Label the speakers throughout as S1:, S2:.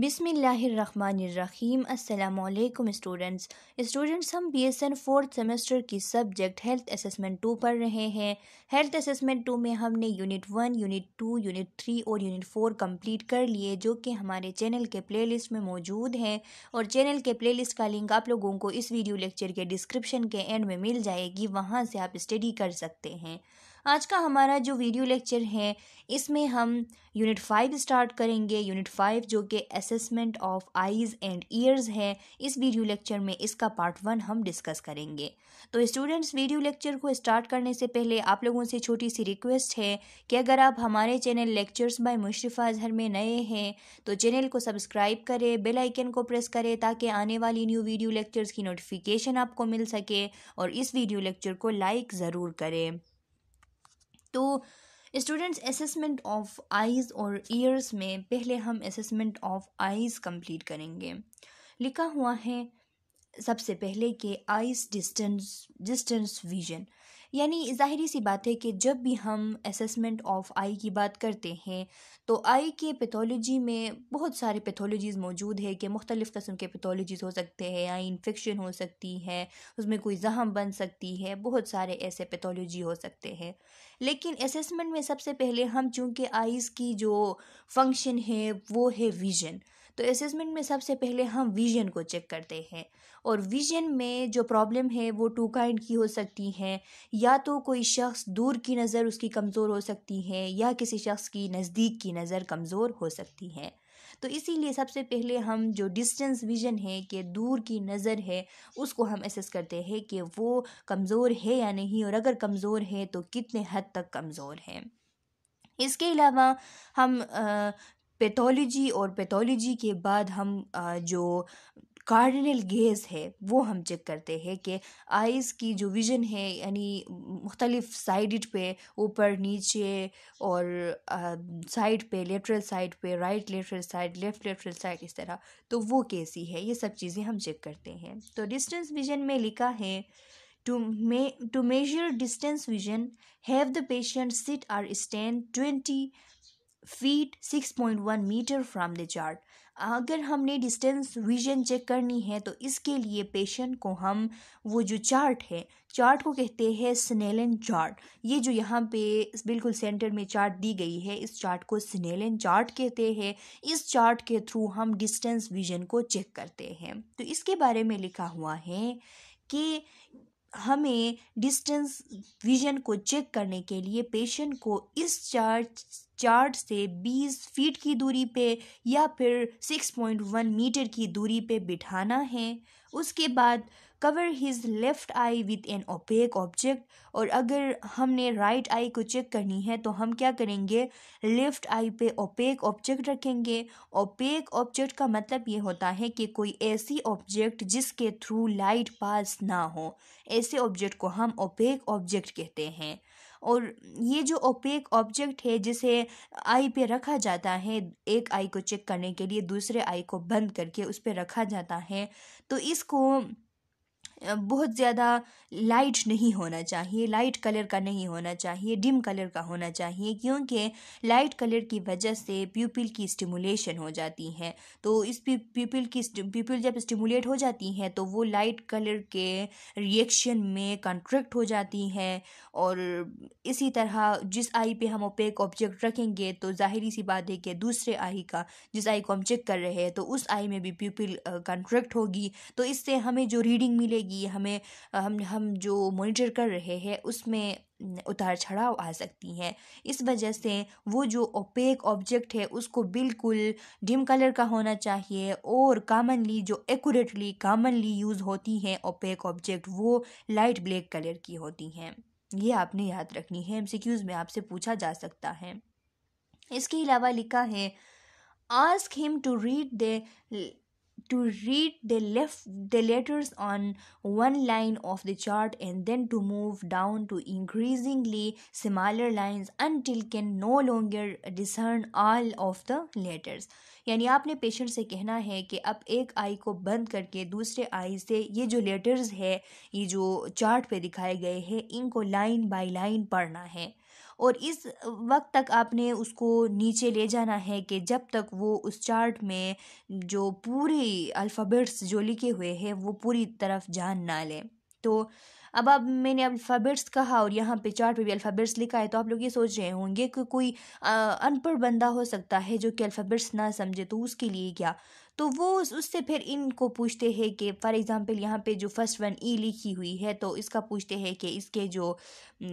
S1: बिसमीम् अल्लाम students students हम B S N fourth semester की सब्जेक्ट हेल्थ असेसमेंट टू पढ़ रहे हैं हेल्थ असेसमेंट टू में हमने unit one unit two unit three और यूनिट फोर कंप्लीट कर लिए जो कि हमारे चैनल के प्लेलिस्ट में मौजूद हैं और चैनल के लिस्ट का लिंक आप लोगों को इस वीडियो लेक्चर के डिस्क्रिप्शन के एंड में मिल जाएगी वहाँ से आप स्टडी कर सकते हैं आज का हमारा जो वीडियो लेक्चर है इसमें हम यूनिट फाइव स्टार्ट करेंगे यूनिट फाइव जो कि assessment of eyes and ears है इस वीडियो लेक्चर में इसका पार्ट वन हम डिस्कस करेंगे तो स्टूडेंट्स वीडियो लेक्चर को स्टार्ट करने से पहले आप लोगों से छोटी सी रिक्वेस्ट है कि अगर आप हमारे channel lectures by Musharrafa Azhar में नए हैं तो चैनल को सब्सक्राइब करें बेल आइकन को प्रेस करें ताकि आने वाली न्यू वीडियो लेक्चर्स की नोटिफिकेशन आपको मिल सके और इस वीडियो लेक्चर को लाइक ज़रूर करें तो स्टूडेंट्स असेसमेंट ऑफ आइज़ और ईयर्स में पहले हम असेसमेंट ऑफ आइज़ कंप्लीट करेंगे लिखा हुआ है सबसे पहले कि आइज़ डिस्टेंस डिस्टेंस विजन यानी ज़ाहरी सी बात है कि जब भी हम असेसमेंट ऑफ आई की बात करते हैं तो आई के पैथोलॉजी में बहुत सारे पैथोलॉजीज़ मौजूद है कि मुख्तलिफ़ कस्म के पैथोलॉजीज़ हो सकते हैं आई इन्फेक्शन हो सकती है उसमें कोई जहम बन सकती है बहुत सारे ऐसे पैथोलॉजी हो सकते हैं लेकिन असेसमेंट में सबसे पहले हम चूँकि आइज़ की जो फंक्शन है वो है विजन तो असेसमेंट में सबसे पहले हम विजन को चेक करते हैं और विजन में जो प्रॉब्लम है वो टू काइंड की हो सकती हैं या तो कोई शख्स दूर की नज़र उसकी कमज़ोर हो सकती है या किसी शख्स की नज़दीक की नज़र कमज़ोर हो सकती है तो इसीलिए सबसे पहले हम जो डिस्टेंस विजन है कि दूर की नज़र है उसको हम एसेस करते हैं कि वो कमज़ोर है या नहीं और अगर कमज़ोर है तो कितने हद तक कमज़ोर है इसके अलावा हम पैथोलॉजी और पैथोलॉजी के बाद हम जो कार्डिनल गेज़ है वो हम चेक करते हैं कि आइज़ की जो विज़न है यानी मुख्तलिफ साइड पे ऊपर नीचे और साइड पे लेटरल साइड पे right lateral side left lateral side इस तरह तो वो कैसी है ये सब चीज़ें हम चेक करते हैं तो डिस्टेंस विज़न में लिखा है to me to measure distance vision have the patient sit or stand twenty feet 6.1 metre from the chart अगर हमने डिस्टेंस विजन चेक करनी है तो इसके लिए पेशेंट को हम वो जो चार्ट है चार्ट को कहते हैं स्नेलन चार्ट ये जो यहाँ पे बिल्कुल सेंटर में चार्ट दी गई है इस चार्ट को स्नेलन चार्ट कहते हैं इस चार्ट के थ्रू हम डिस्टेंस विजन को चेक करते हैं तो इसके बारे में लिखा हुआ है कि हमें डिस्टेंस विजन को चेक करने के लिए पेशेंट को इस चार्ट चार्ट से 20 फीट की दूरी पे या फिर 6.1 मीटर की दूरी पे बिठाना है उसके बाद cover his left eye with an opaque object और अगर हमने राइट right आई को चेक करनी है तो हम क्या करेंगे लेफ़्ट आई पे ओपेक ऑब्जेक्ट रखेंगे ओपेक ऑब्जेक्ट का मतलब ये होता है कि कोई ऐसी ऑब्जेक्ट जिसके थ्रू लाइट पास ना हो ऐसे ऑब्जेक्ट को हम ओपेक ऑब्जेक्ट कहते हैं और ये जो ओपेक ऑब्जेक्ट है जिसे आई पे रखा जाता है एक आई को चेक करने के लिए दूसरे आई को बंद करके उस पर रखा जाता है तो इसको बहुत ज़्यादा लाइट नहीं होना चाहिए लाइट कलर का नहीं होना चाहिए डिम कलर का होना चाहिए क्योंकि लाइट कलर की वजह से प्यूपिल की स्टिमुलेशन हो जाती है तो इस प्यूपिल की प्यूपिल जब स्टिमुलेट हो जाती हैं तो वो लाइट कलर के रिएक्शन में कंट्रैक्ट हो जाती हैं और इसी तरह जिस आई पे हम ओपेक ऑब्जेक्ट रखेंगे तो जाहिर सी बात है कि दूसरे आई का जिस आई को हम चेक कर रहे हैं तो उस आई में भी प्यूपिल कंट्रैक्ट होगी तो इससे हमें जो रीडिंग मिलेगी ज़िंदगी हमें हम हम जो मॉनिटर कर रहे हैं उसमें उतार चढ़ाव आ सकती हैं इस वजह से वो जो ओपेक ऑब्जेक्ट है उसको बिल्कुल डिम कलर का होना चाहिए और कामनली जो एक्यूरेटली कामनली यूज़ होती हैं ओपेक ऑब्जेक्ट वो लाइट ब्लैक कलर की होती हैं ये आपने याद रखनी है एमसीक्यूज़ में आपसे पूछा जा सकता है इसके अलावा लिखा है ask him to read the to read the left the letters on one line of the chart and then to move down to increasingly smaller lines until can no longer discern all of the letters यानी आपने patient से कहना है कि अब एक eye को बंद करके दूसरे आई से ये जो लेटर्स है ये जो चार्ट पे दिखाए गए हैं इनको लाइन बाय लाइन पढ़ना है और इस वक्त तक आपने उसको नीचे ले जाना है कि जब तक वो उस चार्ट में जो पूरी अल्फ़ाबेट्स जो लिखे हुए हैं वो पूरी तरफ जान ना लें तो अब अब मैंने अल्फ़ाबेट्स कहा और यहाँ पे चार्ट पे भी अल्फ़ाबेट्स लिखा है तो आप लोग ये सोच रहे होंगे कि कोई अनपढ़ बंदा हो सकता है जो कि अल्फ़ाबेट्स ना समझे तो उसके लिए क्या तो वो उससे फिर इनको पूछते हैं कि फ़ॉर एग्ज़ाम्पल यहाँ पे जो फर्स्ट वन ई लिखी हुई है तो इसका पूछते हैं कि इसके जो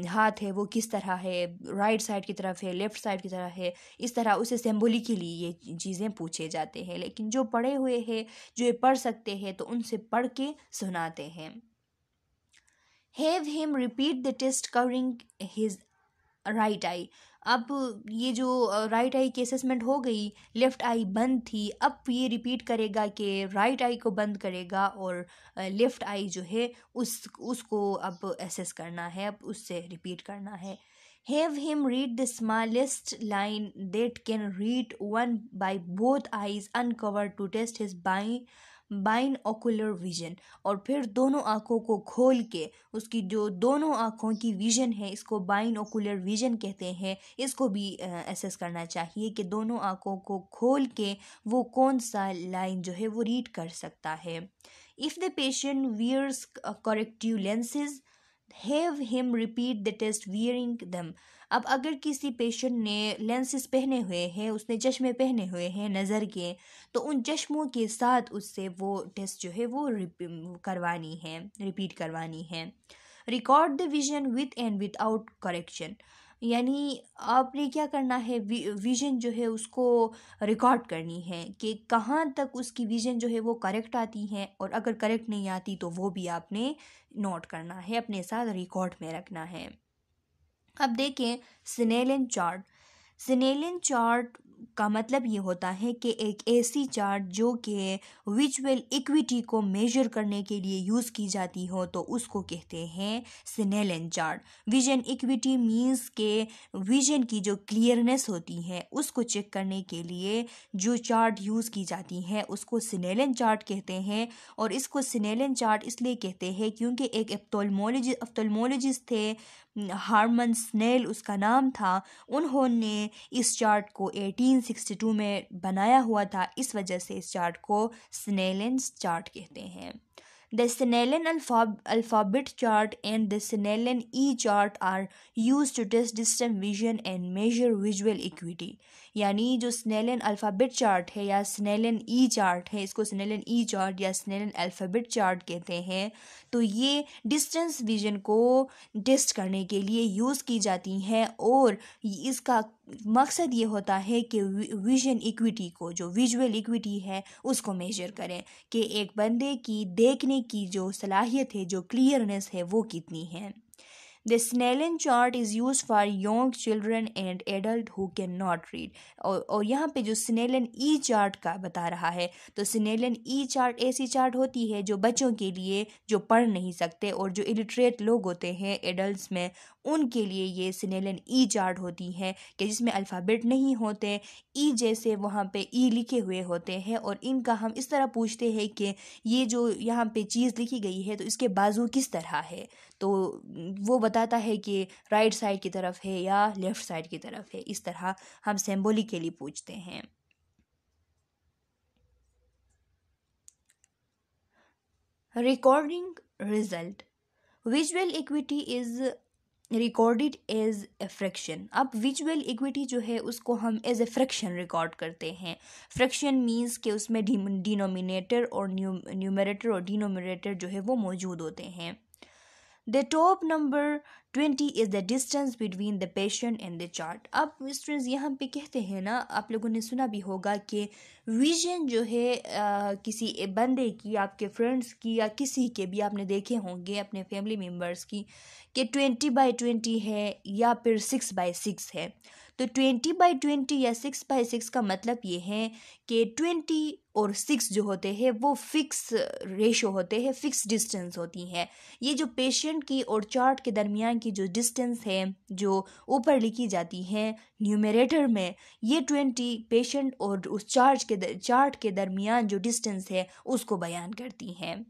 S1: हाथ है वो किस तरह है राइट साइड की तरफ है लेफ़्ट साइड की तरह है इस तरह उसे सिम्बोली के लिए ये चीज़ें पूछे जाते हैं लेकिन जो पढ़े हुए हैं जो ये पढ़ सकते हैं तो उनसे पढ़ के सुनाते हैं have him repeat the test covering his right eye अब ये जो राइट आई की असेसमेंट हो गई लेफ़्ट आई बंद थी अब ये रिपीट करेगा कि राइट आई को बंद करेगा और लेफ़्ट आई जो है उस उसको अब असेस करना है अब उससे रिपीट करना है have him read the smallest line that can read one by both eyes uncover to test his binocular vision और फिर दोनों आँखों को खोल के उसकी जो दोनों आँखों की विजन है इसको बाइन ओकुलर विजन कहते हैं इसको भी एसेस करना चाहिए कि दोनों आँखों को खोल के वो कौन सा लाइन जो है वो रीड कर सकता है if the patient wears corrective lenses have him repeat the test wearing them अब अगर किसी पेशेंट ने लेंसेस पहने हुए हैं उसने चश्मे पहने हुए हैं नज़र के तो उन चश्मों के साथ उससे वो टेस्ट जो है वो करवानी है रिपीट करवानी है record the vision with and without correction यानी आपने क्या करना है विजन जो है उसको रिकॉर्ड करनी है कि कहाँ तक उसकी विजन जो है वो करेक्ट आती है और अगर करेक्ट नहीं आती तो वो भी आपने नोट करना है अपने साथ रिकॉर्ड में रखना है अब देखें सिनेलिन चार्ट सिनेलिन चार्ट का मतलब ये होता है कि एक ऐसी चार्ट जो कि विजुअल इक्विटी को मेजर करने के लिए यूज़ की जाती हो तो उसको कहते हैं Snellen chart vision acuity means के विजन की जो क्लियरनेस होती है उसको चेक करने के लिए जो चार्ट यूज़ की जाती है उसको सिनेलन चार्ट कहते हैं और इसको सिनेलन चार्ट इसलिए कहते हैं क्योंकि एक एप्टोलमोलॉजी अफ्टोलमोलॉजिस्ट थे हारमन स्नेल उसका नाम था उन्होंने इस चार्ट को एटी 1962 में बनाया हुआ था इस वजह से इस चार्ट को स्नेलिन चार्ट कहते हैं the Snellen alphabet chart and the Snellen E chart are used to test distance vision and measure visual acuity यानी जो स्नेलन अल्फ़ाबेट चार्ट है या स्नेलन ई चार्ट है इसको स्नेलन ई चार्ट या स्नेलन अल्फ़ाबेट चार्ट कहते हैं तो ये डिस्टेंस विजन को टेस्ट करने के लिए यूज़ की जाती हैं और इसका मकसद ये होता है कि विजन इक्विटी को जो विजुअल इक्विटी है उसको मेजर करें कि एक बंदे की देखने की जो सलाहियत है जो क्लियरनेस है वो कितनी है The Snellen chart is used for young children and adult who cannot read. और, और यहाँ पे जो Snellen E chart का बता रहा है तो Snellen E chart ऐसी चार्ट होती है जो बच्चों के लिए जो पढ़ नहीं सकते और जो इलिटरेट लोग होते हैं एडल्ट में उनके लिए ये सिनेलन ई चार्ट होती है कि जिसमें अल्फ़ाबेट नहीं होते ई जैसे वहाँ पे ई लिखे हुए होते हैं और इनका हम इस तरह पूछते हैं कि ये जो यहाँ पे चीज़ लिखी गई है तो इसके बाजू किस तरह है तो वो बताता है कि राइट साइड की तरफ है या लेफ़्ट साइड की तरफ है इस तरह हम सेम्बोली के लिए पूछते हैं recording result visual acuity is recorded as a fraction अब विजुअल इक्विटी जो है उसको हम एज ए फ्रैक्शन रिकॉर्ड करते हैं फ्रैक्शन मीन्स के उसमें डिनोमिनेटर और न्यूमरेटर और डिनोमिनेटर जो है वो मौजूद होते हैं the top number twenty is the distance between the patient and the chart अब स्टूडेंट्स यहाँ पे कहते हैं ना आप लोगों ने सुना भी होगा कि विजन जो है आ, किसी बंदे की आपके फ्रेंड्स की या किसी के भी आपने देखे होंगे अपने फैमिली मेम्बर्स की कि ट्वेंटी बाई ट्वेंटी है या फिर सिक्स बाई सिक्स है तो ट्वेंटी बाई ट्वेंटी या सिक्स बाई सिक्स का मतलब ये है कि ट्वेंटी और सिक्स जो होते हैं वो फिक्स रेशो होते हैं फिक्स डिस्टेंस होती है ये जो पेशेंट की और चार्ट के दरमियान की जो डिस्टेंस है जो ऊपर लिखी जाती है न्यूमरेटर में ये ट्वेंटी पेशेंट और उस चार्ज के चार्ट के दरमियान जो डिस्टेंस है उसको बयान करती हैं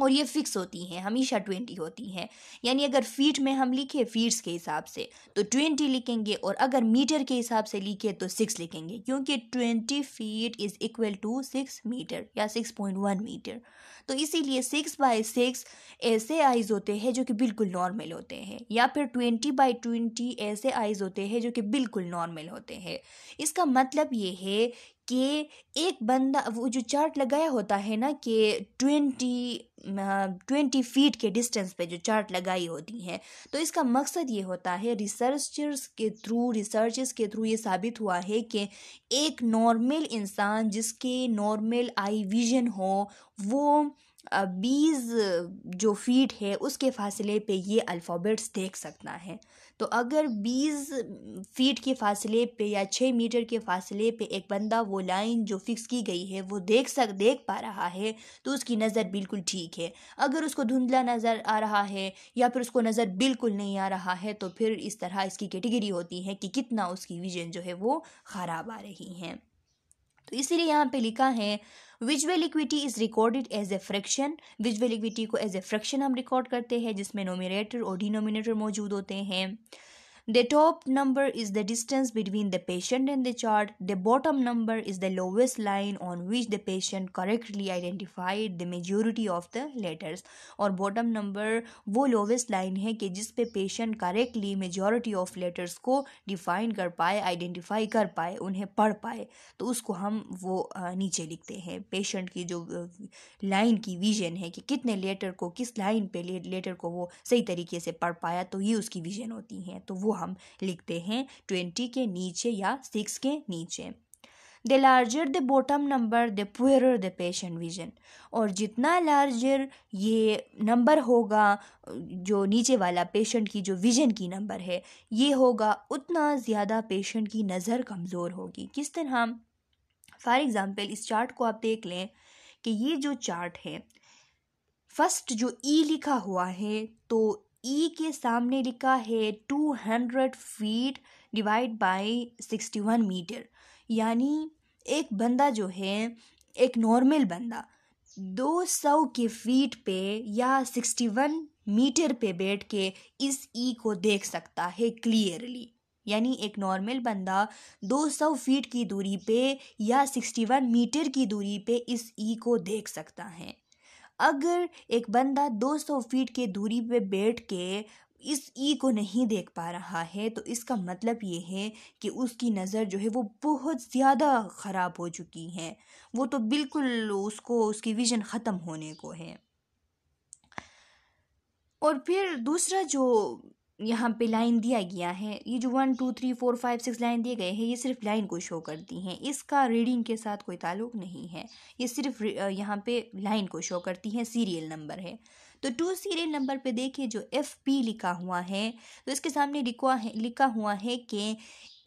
S1: और ये फिक्स होती हैं हमेशा ट्वेंटी होती हैं यानी अगर फीट में हम लिखे फीट्स के हिसाब से तो ट्वेंटी लिखेंगे और अगर मीटर के हिसाब से लिखे तो सिक्स लिखेंगे क्योंकि twenty feet is equal to six metre या सिक्स पॉइंट वन मीटर तो इसीलिए सिक्स बाई सिक्स ऐसे आइज़ होते हैं जो कि बिल्कुल नॉर्मल होते हैं या फिर ट्वेंटी बाई ट्वेंटी ऐसे आइज़ होते हैं जो कि बिल्कुल नॉर्मल होते हैं इसका मतलब ये है कि एक बंदा वो जो चार्ट लगाया होता है ना कि ट्वेंटी ट्वेंटी फीट के डिस्टेंस पे जो चार्ट लगाई होती हैं तो इसका मकसद ये होता है रिसर्चर्स के थ्रू रिसर्चर्स के थ्रू ये साबित हुआ है कि एक नॉर्मल इंसान जिसके नॉर्मल आई विजन हो वो बीस जो फीट है उसके फासले पे ये अल्फ़ाबेट्स देख सकता है तो अगर बीस फीट के फासले पे या छः मीटर के फासले पे एक बंदा वो लाइन जो फिक्स की गई है वो देख सक देख पा रहा है तो उसकी नज़र बिल्कुल ठीक है अगर उसको धुंधला नज़र आ रहा है या फिर उसको नज़र बिल्कुल नहीं आ रहा है तो फिर इस तरह इसकी कैटेगरी होती है कि कितना उसकी विजन जो है वो ख़राब आ रही हैं तो इसीलिए यहाँ पर लिखा है visual acuity is recorded as a fraction visual acuity को एज ए फ्रैक्शन हम रिकॉर्ड करते हैं जिसमें नोमिनेटर और डिनोमिनेटर मौजूद होते हैं The top number is the distance between the patient and the chart. The bottom number is the lowest line on which the patient correctly identified the majority of the letters. or bottom number वो lowest line है कि जिस पे patient correctly majority of letters को define कर पाए identify कर पाए उन्हें पढ़ पाए तो उसको हम वो नीचे लिखते हैं patient की जो line की vision है कि कितने letter को किस line पे letter को वो सही तरीके से पढ़ पाया तो ये उसकी vision होती है तो वो वो हम लिखते हैं ट्वेंटी के नीचे या सिक्स के नीचे the larger the bottom number the poor the patient vision और जितना लार्जर ये नंबर होगा जो नीचे वाला पेशेंट की जो विजन की नंबर है ये होगा उतना ज़्यादा पेशेंट की नज़र कमज़ोर होगी किस तरह फॉर एग्ज़ाम्पल इस चार्ट को आप देख लें कि ये जो चार्ट है फर्स्ट जो ई e लिखा हुआ है तो ई e के सामने लिखा है two hundred feet divide by sixty one metre यानी एक बंदा जो है एक नॉर्मल बंदा दो सौ के फीट पे या सिक्सटी वन मीटर पे बैठ के इस ई e को देख सकता है क्लियरली यानी एक नॉर्मल बंदा 200 फीट की दूरी पे या 61 मीटर की दूरी पे इस ई e को देख सकता है अगर एक बंदा 200 फीट के दूरी पे बैठ के इस ई को नहीं देख पा रहा है तो इसका मतलब ये है कि उसकी नज़र जो है वो बहुत ज़्यादा ख़राब हो चुकी है वो तो बिल्कुल उसको उसकी विज़न ख़त्म होने को है और फिर दूसरा जो यहाँ पे लाइन दिया गया है ये जो one two three four five six line दिए गए हैं ये सिर्फ लाइन को शो करती हैं इसका रीडिंग के साथ कोई ताल्लुक नहीं है ये सिर्फ यहाँ पे लाइन को शो करती हैं सीरियल नंबर है तो टू सीरियल नंबर पे देखिए जो एफ पी लिखा हुआ है तो इसके सामने लिखा है लिखा हुआ है कि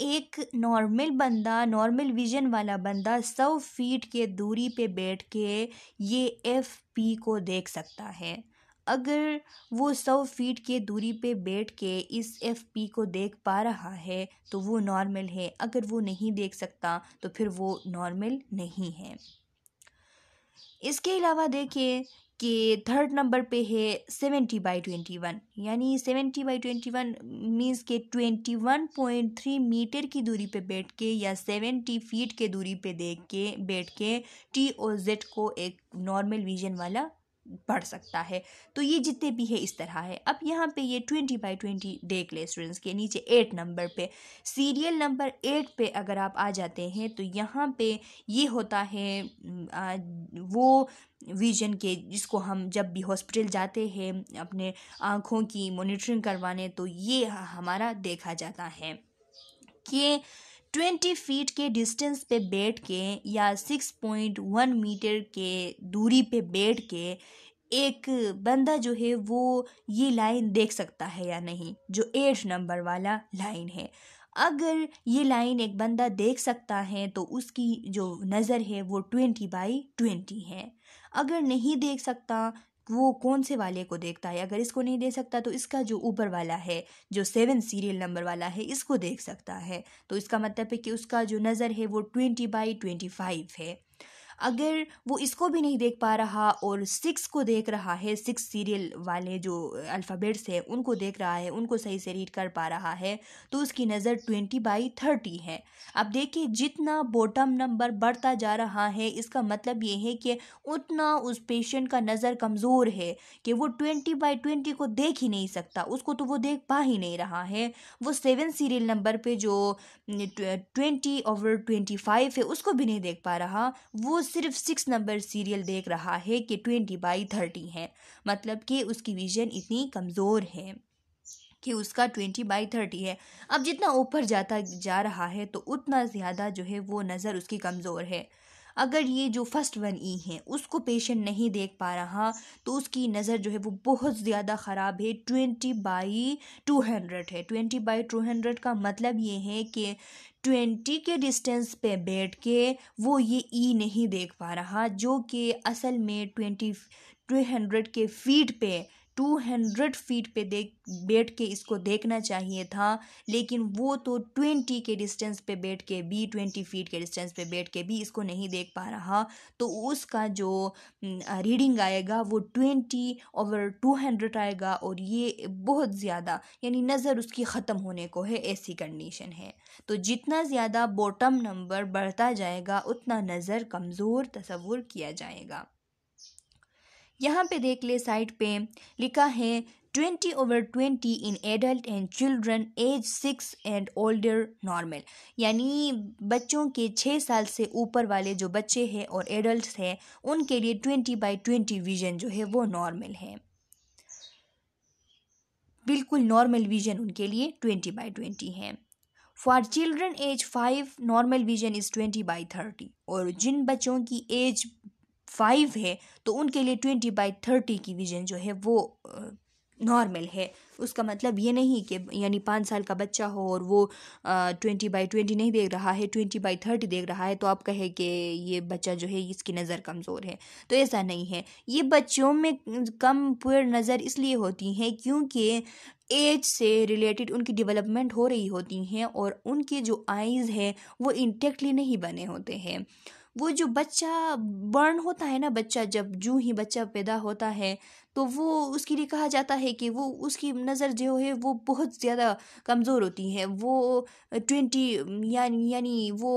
S1: एक नॉर्मल बंदा नॉर्मल विजन वाला बंदा सौ फीट के दूरी पे बैठ के ये एफ पी को देख सकता है अगर वो सौ फीट के दूरी पे बैठ के इस एफ पी को देख पा रहा है तो वो नॉर्मल है अगर वो नहीं देख सकता तो फिर वो नॉर्मल नहीं है इसके अलावा देखें कि थर्ड नंबर पे है सेवेंटी बाई ट्वेंटी वन यानी seventy by twenty one means के twenty one point three metre की दूरी पे बैठ के या सेवेंटी फीट के दूरी पे देख के बैठ के टी ओ जेड को एक नॉर्मल विजन वाला बढ़ सकता है तो ये जितने भी है इस तरह है अब यहाँ पे ये ट्वेंटी बाई ट्वेंटी देख ले स्टूडेंट्स के नीचे एट नंबर पे सीरियल नंबर एट पे अगर आप आ जाते हैं तो यहाँ पे ये होता है वो विजन के जिसको हम जब भी हॉस्पिटल जाते हैं अपने आँखों की मॉनिटरिंग करवाने तो ये हमारा देखा जाता है कि ट्वेंटी फीट के डिस्टेंस पे बैठ के या सिक्स पॉइंट वन मीटर के दूरी पे बैठ के एक बंदा जो है वो ये लाइन देख सकता है या नहीं जो एट नंबर वाला लाइन है अगर ये लाइन एक बंदा देख सकता है तो उसकी जो नज़र है वो ट्वेंटी बाई ट्वेंटी है अगर नहीं देख सकता वो कौन से वाले को देखता है अगर इसको नहीं दे सकता तो इसका जो ऊपर वाला है जो सेवन सीरियल नंबर वाला है इसको देख सकता है तो इसका मतलब है कि उसका जो नज़र है वो ट्वेंटी बाई ट्वेंटी फाइव है अगर वो इसको भी नहीं देख पा रहा और सिक्स को देख रहा है सिक्स सीरियल वाले जो अल्फ़ाबेट्स है उनको देख रहा है उनको सही से रीड कर पा रहा है तो उसकी नज़र ट्वेंटी बाई थर्टी है अब देखिए जितना बॉटम नंबर बढ़ता जा रहा है इसका मतलब ये है कि उतना उस पेशेंट का नज़र कमज़ोर है कि वो ट्वेंटी बाई ट्वेंटी को देख ही नहीं सकता उसको तो वो देख पा ही नहीं रहा है वो सेवन सीरियल नंबर पर जो ट्वेंटी ओवर ट्वेंटी फाइव है उसको भी नहीं देख पा रहा वो सिर्फ सिक्स नंबर सीरियल देख रहा है कि ट्वेंटी बाई थर्टी है मतलब कि उसकी विज़न इतनी कमज़ोर है कि उसका ट्वेंटी बाई थर्टी है अब जितना ऊपर जाता जा रहा है तो उतना ज़्यादा जो है वो नज़र उसकी कमज़ोर है अगर ये जो फर्स्ट वन ई है उसको पेशेंट नहीं देख पा रहा तो उसकी नज़र जो है वो बहुत ज़्यादा ख़राब है ट्वेंटी बाई टू हंड्रेड है ट्वेंटी बाई टू हंड्रेड का मतलब ये है कि ट्वेंटी के डिस्टेंस पे बैठ के वो ये ई नहीं देख पा रहा जो कि असल में ट्वेंटी टू हंड्रेड के फीट पे टू हंड्रेड फीट पे देख बैठ के इसको देखना चाहिए था लेकिन वो तो ट्वेंटी के डिस्टेंस पे बैठ के भी ट्वेंटी फीट के डिस्टेंस पे बैठ के भी इसको नहीं देख पा रहा तो उसका जो रीडिंग आएगा वो ट्वेंटी ओवर टू हंड्रेड आएगा और ये बहुत ज़्यादा यानी नज़र उसकी ख़त्म होने को है ऐसी कंडीशन है तो जितना ज़्यादा बॉटम नंबर बढ़ता जाएगा उतना नज़र कमज़ोर तस्वुर किया जाएगा यहाँ पे देख ले साइड पे लिखा है twenty over twenty in adult and children age six and older normal यानी बच्चों के छः साल से ऊपर वाले जो बच्चे हैं और एडल्ट हैं उनके लिए ट्वेंटी बाई ट्वेंटी विजन जो है वो नॉर्मल है बिल्कुल नॉर्मल विजन उनके लिए ट्वेंटी बाई ट्वेंटी है for children age five normal vision is twenty by thirty और जिन बच्चों की एज फाइव है तो उनके लिए ट्वेंटी बाई थर्टी की विजन जो है वो नॉर्मल है उसका मतलब ये नहीं कि यानी पाँच साल का बच्चा हो और वो ट्वेंटी बाई ट्वेंटी नहीं देख रहा है ट्वेंटी बाई थर्टी देख रहा है तो आप कहे कि ये बच्चा जो है इसकी नज़र कमज़ोर है तो ऐसा नहीं है ये बच्चों में कम पुअर नज़र इसलिए होती हैं क्योंकि एज से रिलेटेड उनकी डेवलपमेंट हो रही होती हैं और उनके जो आइज़ हैं वो इंटेक्टली नहीं बने होते हैं वो जो बच्चा बर्न होता है ना बच्चा जब जू ही बच्चा पैदा होता है तो वो उसके लिए कहा जाता है कि वो उसकी नज़र जो है वो बहुत ज़्यादा कमज़ोर होती है वो ट्वेंटी यानी यानी वो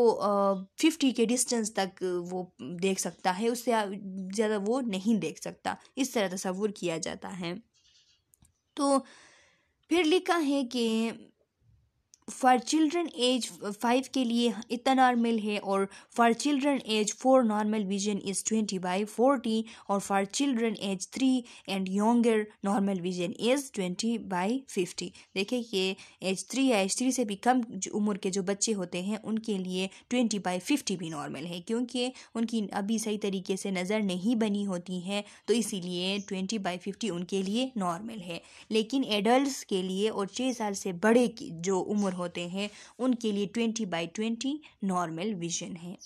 S1: फिफ्टी के डिस्टेंस तक वो देख सकता है उससे ज़्यादा वो नहीं देख सकता इस तरह तस्वूर किया जाता है तो फिर लिखा है कि फॉर चिल्ड्रन एज फाइव के लिए इतना नॉर्मल है और for children age four normal vision is twenty by forty और for children age three and younger normal vision is twenty by fifty देखिए ये एज थ्री या एज थ्री से भी कम उम्र के जो बच्चे होते हैं उनके लिए ट्वेंटी बाई फिफ्टी भी नॉर्मल है क्योंकि उनकी अभी सही तरीके से नज़र नहीं बनी होती है तो इसीलिए ट्वेंटी बाई फिफ्टी उनके लिए नॉर्मल है लेकिन एडल्ट के लिए और छः साल से बड़े की जो उम्र होते हैं उनके लिए twenty by twenty normal vision है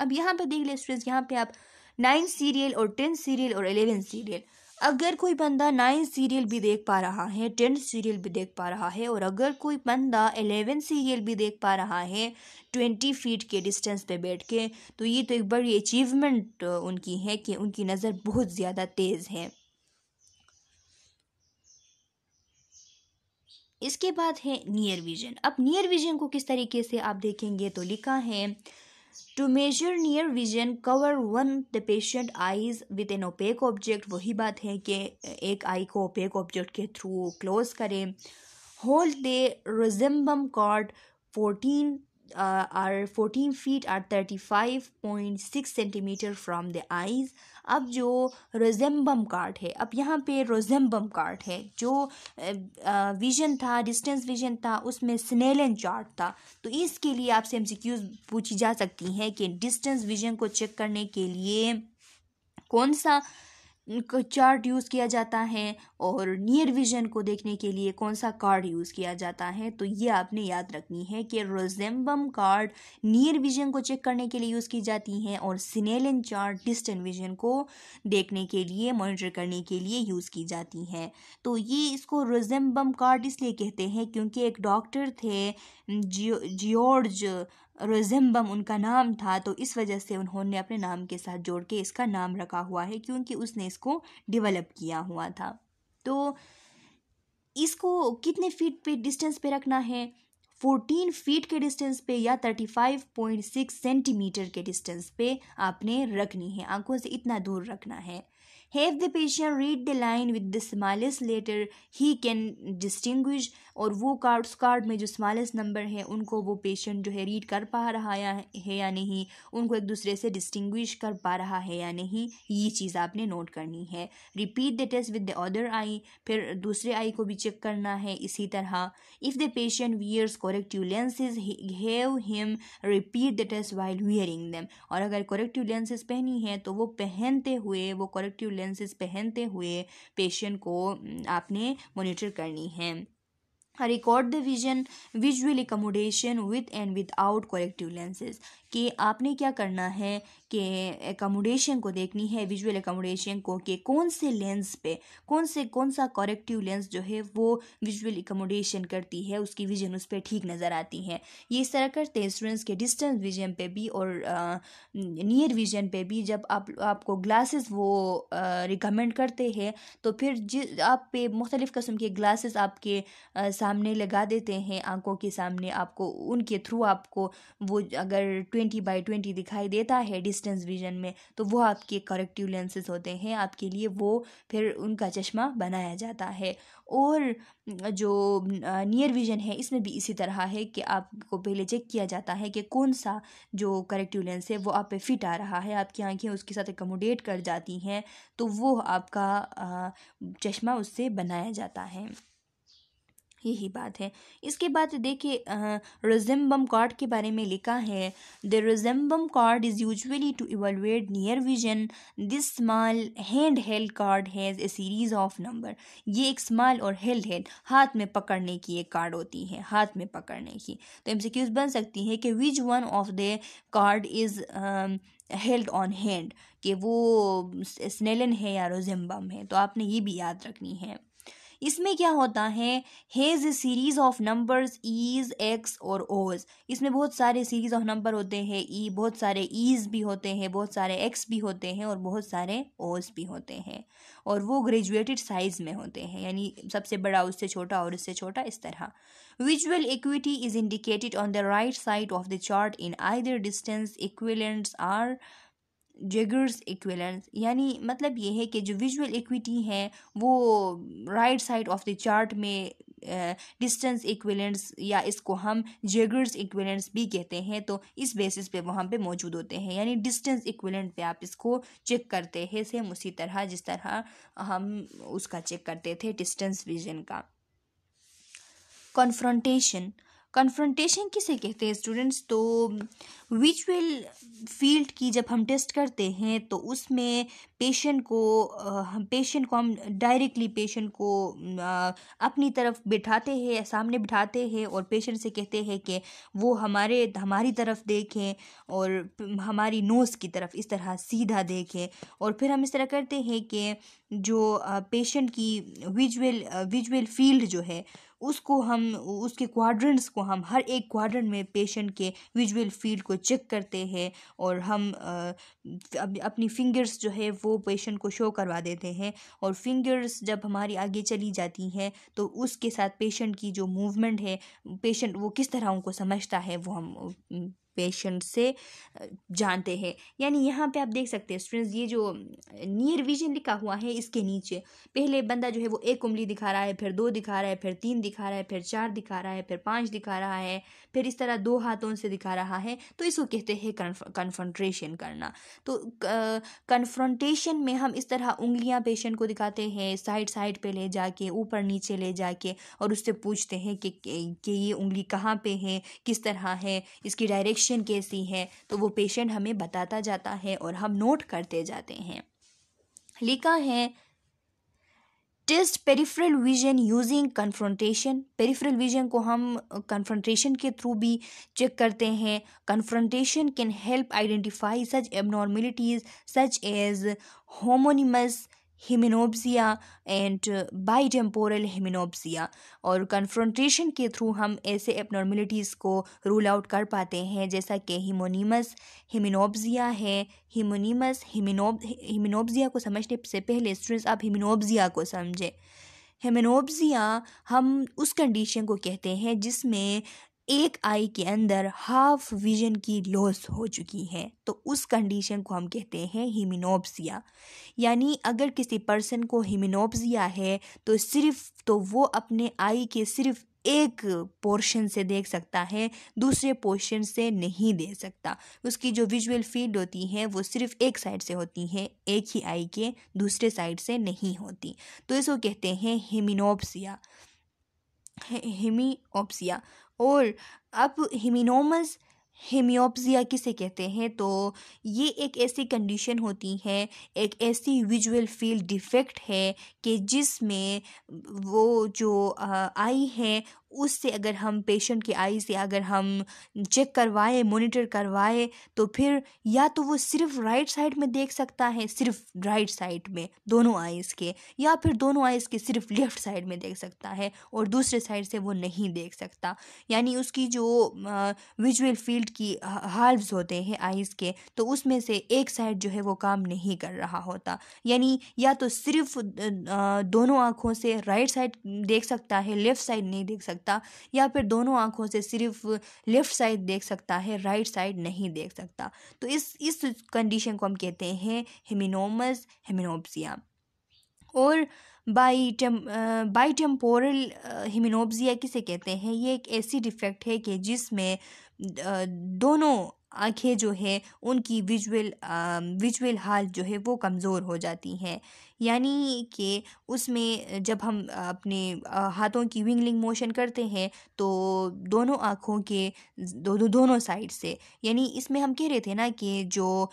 S1: अब यहाँ पर देख ले स्टूडेंट्स यहाँ पे आप नाइन सीरियल और टेन सीरियल और एलेवन सीरियल अगर कोई बंदा नाइन सीरियल भी देख पा रहा है टेन सीरियल भी देख पा रहा है और अगर कोई बंदा एलेवन सीरियल भी देख पा रहा है ट्वेंटी फीट के डिस्टेंस पे बैठ के तो ये तो एक बड़ी अचीवमेंट उनकी है कि उनकी नज़र बहुत ज़्यादा तेज़ है इसके बाद है नियर विजन अब नियर विजन को किस तरीके से आप देखेंगे तो लिखा है to measure near vision cover one the patient eyes with an opaque object वही बात है कि एक आई को ओपेक ऑब्जेक्ट के थ्रू क्लोज करें hold the Rosenbaum card fourteen uh, are 14 feet are 35.6 centimeter from the eyes अब जो रोजेम्बम कार्ड है अब यहाँ पे रोजेम्बम कार्ड है जो विजन uh, uh, था डिस्टेंस विजन था उसमें स्नेलन चार्ट था तो इसके लिए आपसे एम पूछी जा सकती हैं कि डिस्टेंस विजन को चेक करने के लिए कौन सा चार्ट यूज़ किया जाता है और नियर विजन को देखने के लिए कौन सा कार्ड यूज़ किया जाता है तो ये आपने याद रखनी है कि रोजेम्बम कार्ड नियर विजन को चेक करने के लिए यूज़ की जाती हैं और सिनेलन चार्ट डिस्टेंट विजन को देखने के लिए मॉनिटर करने के लिए यूज़ की जाती हैं तो ये इसको रोजेम्बम कार्ड इसलिए कहते हैं क्योंकि एक डॉक्टर थे जियो जियोर्ज रोजेम्बम उनका नाम था तो इस वजह से उन्होंने अपने नाम के साथ जोड़ के इसका नाम रखा हुआ है क्योंकि उसने इसको डिवेलप किया हुआ था तो इसको कितने फीट पे डिस्टेंस पे रखना है फोर्टीन फीट के डिस्टेंस पे या thirty five point six centimeter के डिस्टेंस पे आपने रखनी है आंखों से इतना दूर रखना है have the patient read the line with the smallest letter he can distinguish और वो कार्ड उस कार्ड में जो स्मॉलेस्ट नंबर है उनको वो पेशेंट जो है रीड कर पा रहा है या नहीं उनको एक दूसरे से डिस्टिंग्विश कर पा रहा है या नहीं ये चीज़ आपने नोट करनी है repeat the test with the other eye फिर दूसरे आई को भी चेक करना है इसी तरह if the patient wears corrective lenses have him repeat the test while wearing them और अगर कोरेक्टिव लेंसेज पहनी है तो वो पहनते हुए वो कोरेक्टिव लेंसेज पहनते हुए पेशेंट को आपने मोनिटर करनी है record the vision visual accommodation with and without collective lenses कि आपने क्या करना है कि एकोमोडेशन को देखनी है विजुअल एकोमोडेशन को कि कौन से लेंस पे कौन से कौन सा कॉरेक्टिव लेंस जो है वो विजुअल एकोमोडेशन करती है उसकी विजन उस पर ठीक नज़र आती है ये इस तरह करते हैं स्टूडेंट्स के डिस्टेंस विजन पे भी और नियर विजन पे भी जब आप आपको ग्लासेस वो रिकमेंड करते हैं तो फिर जिस आप पे मुख्तलिफ़ कस्म के ग्लासेस आपके आ, सामने लगा देते हैं आंखों के सामने आपको उनके थ्रू आपको वो अगर ट्वेंटी बाई ट्वेंटी दिखाई देता है डिस्टेंस विजन में तो वो आपके करेक्टिव लेंसेज होते हैं आपके लिए वो फिर उनका चश्मा बनाया जाता है और जो नियर विजन है इसमें भी इसी तरह है कि आपको पहले चेक किया जाता है कि कौन सा जो करेक्टिव लेंस है वो आप पे फिट आ रहा है आपकी आंखें उसके साथ एकोमोडेट कर जाती हैं तो वो आपका चश्मा उससे बनाया जाता है यही बात है इसके बाद देखिए रोजेम्बम कॉर्ड के बारे में लिखा है the Rosenbaum card is usually to evaluate near vision this small hand held card has a series of number ये एक स्मॉल और हेल्ड हेल्ड हाथ में पकड़ने की एक कार्ड होती है हाथ में पकड़ने की तो एम बन सकती है कि which one of the card is held on hand कि वो स्नेलन है या रोजेम्बम है तो आपने ये भी याद रखनी है इसमें क्या होता है has a series of numbers Es X और ओज इसमें बहुत सारे सीरीज़ ऑफ नंबर होते हैं ई e, बहुत सारे ईज भी होते हैं बहुत सारे एक्स भी होते हैं और बहुत सारे ओज भी होते हैं और वो ग्रेजुएटेड साइज़ में होते हैं यानी सबसे बड़ा उससे छोटा और उससे छोटा इस तरह visual acuity is indicated on the right side of the chart in their distance equivalents or Jaegers equivalents यानी मतलब ये है कि जो विजुअल इक्विटी हैं वो right side of the chart में डिस्टेंस इक्विलेंट्स या इसको हम जेगर्स इक्वेलेंस भी कहते हैं तो इस बेसिस पे वहाँ पे मौजूद होते हैं यानी डिस्टेंस इक्विलेंट पे आप इसको चेक करते हैं सेम उसी तरह जिस तरह हम उसका चेक करते थे डिस्टेंस विजन का कॉन्फ्रंटेशन कन्फ्रंटेशन किसे कहते हैं स्टूडेंट्स तो विजुअल फील्ड की जब हम टेस्ट करते हैं तो उसमें पेशेंट को हम पेशेंट को हम डायरेक्टली पेशेंट को अपनी तरफ बिठाते हैं सामने बिठाते हैं और पेशेंट से कहते हैं कि वो हमारे हमारी तरफ देखें और हमारी नोज़ की तरफ इस तरह सीधा देखें और फिर हम इस तरह करते हैं कि जो पेशेंट की विजुअल विजुअल फील्ड जो है उसको हम उसके क्वाड्रेंट्स को हम हर एक क्वाड्रेंट में पेशेंट के विजुअल फील्ड को चेक करते हैं और हम अपनी फिंगर्स जो है वो पेशेंट को शो करवा देते हैं और फिंगर्स जब हमारी आगे चली जाती हैं तो उसके साथ पेशेंट की जो मूवमेंट है पेशेंट वो किस तरह उनको समझता है वो हम पेशेंट से जानते हैं यानी यहाँ पे आप देख सकते हैं स्टूडेंट्स ये जो नियर विजन लिखा हुआ है इसके नीचे पहले बंदा जो है वो एक उंगली दिखा रहा है फिर दो दिखा रहा है फिर तीन दिखा रहा है फिर चार दिखा रहा है फिर पाँच दिखा रहा है फिर इस तरह दो हाथों से दिखा रहा है तो इसको कहते हैं कन्फ्रंट्रेशन करना तो कन्फ्रंटेशन में हम इस तरह उंगलियाँ पेशेंट को दिखाते हैं साइड साइड पर ले जाके ऊपर नीचे ले जाके और उससे पूछते हैं कि, ये उंगली कहाँ पर है किस तरह है इसकी डायरेक्शन कंडीशन कैसी है तो वो पेशेंट हमें बताता जाता है और हम नोट करते जाते हैं लिखा है test peripheral vision using confrontation peripheral vision को हम कन्फ्रंटेशन के थ्रू भी चेक करते हैं confrontation can help identify such abnormalities such as homonymous hemianopsia and bi uh, temporal hemianopsia और कन्फ्रंटेशन के थ्रू हम ऐसे एबनॉर्मिलिटीज़ को रूल आउट कर पाते हैं जैसा कि हिमोनीमस हिमिनोब्जिया है हिमोनीमस हिमिनोब हिमिनोब्जिया को समझने से पहले स्टूडेंट्स आप हिमिनोब्जिया को समझें हेमिनोब्जिया हम उस कंडीशन को कहते हैं जिसमें एक आई के अंदर हाफ विजन की लॉस हो चुकी है तो उस कंडीशन को हम कहते हैं हिमिनोप्सिया यानी अगर किसी पर्सन को हिमिनोप्सिया है तो सिर्फ तो वो अपने आई के सिर्फ एक पोर्शन से देख सकता है दूसरे पोर्शन से नहीं देख सकता उसकी जो विजुअल फील्ड होती है वो सिर्फ एक साइड से होती है एक ही आई के दूसरे साइड से नहीं होती तो इसको कहते हैं हिमिनोप्सिया हिमिओप्सिया और अब हिमिनोमस हेमियोप्जिया किसे कहते हैं तो ये एक ऐसी कंडीशन होती है एक ऐसी विजुअल फील्ड डिफेक्ट है कि जिसमें वो जो आई है उससे अगर हम पेशेंट की आई से अगर हम चेक करवाएं मॉनिटर करवाएं तो फिर या तो वो सिर्फ राइट साइड में देख सकता है सिर्फ राइट साइड में दोनों आईज़ के या फिर दोनों आईज के सिर्फ लेफ़्ट साइड में देख सकता है और दूसरे साइड से वो नहीं देख सकता यानी उसकी जो विजुअल फील्ड साइड की हाल्व्स uh, होते हैं आइज़ के तो उसमें से एक साइड जो है वो काम नहीं कर रहा होता यानी या तो सिर्फ uh, दोनों आँखों से राइट साइड देख सकता है लेफ़्ट साइड नहीं देख सकता या फिर दोनों आँखों से सिर्फ लेफ़्ट साइड देख सकता है राइट साइड नहीं देख सकता तो इस इस कंडीशन को हम कहते हैं हेमिनोमस हेमिनोप्सिया और bi tem bi temporal hemianopsia किसे कहते हैं ये एक ऐसी डिफेक्ट है कि जिसमें दोनों आँखें जो है उनकी विजुअल विजुअल हालत जो है वो कमज़ोर हो जाती हैं यानी कि उसमें जब हम अपने हाथों की विंगलिंग मोशन करते हैं तो दोनों आँखों के दो, दो, दोनों साइड से यानी इसमें हम कह रहे थे ना कि जो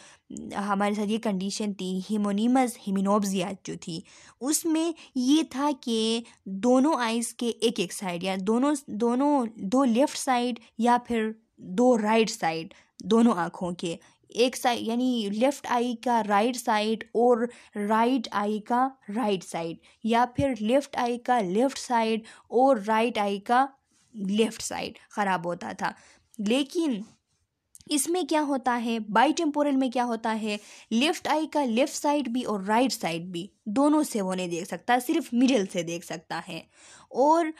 S1: हमारे साथ ये कंडीशन थी हिमोनीमस हिमिनोबिया जो थी उसमें ये था कि दोनों आइज़ के एक एक साइड या दोनों दोनों दो लेफ़्ट साइड या फिर दो राइट साइड दोनों आँखों के एक साइड यानी लेफ़्ट आई का राइट साइड और राइट आई का राइट साइड या फिर लेफ़्ट आई का लेफ़्ट साइड और राइट आई का लेफ़्ट साइड ख़राब होता था लेकिन इसमें क्या होता है बाई टेम्पोरल में क्या होता है लेफ़्ट आई का लेफ़्ट साइड भी और राइट right साइड भी दोनों से वो नहीं देख सकता सिर्फ मिडिल से देख सकता है और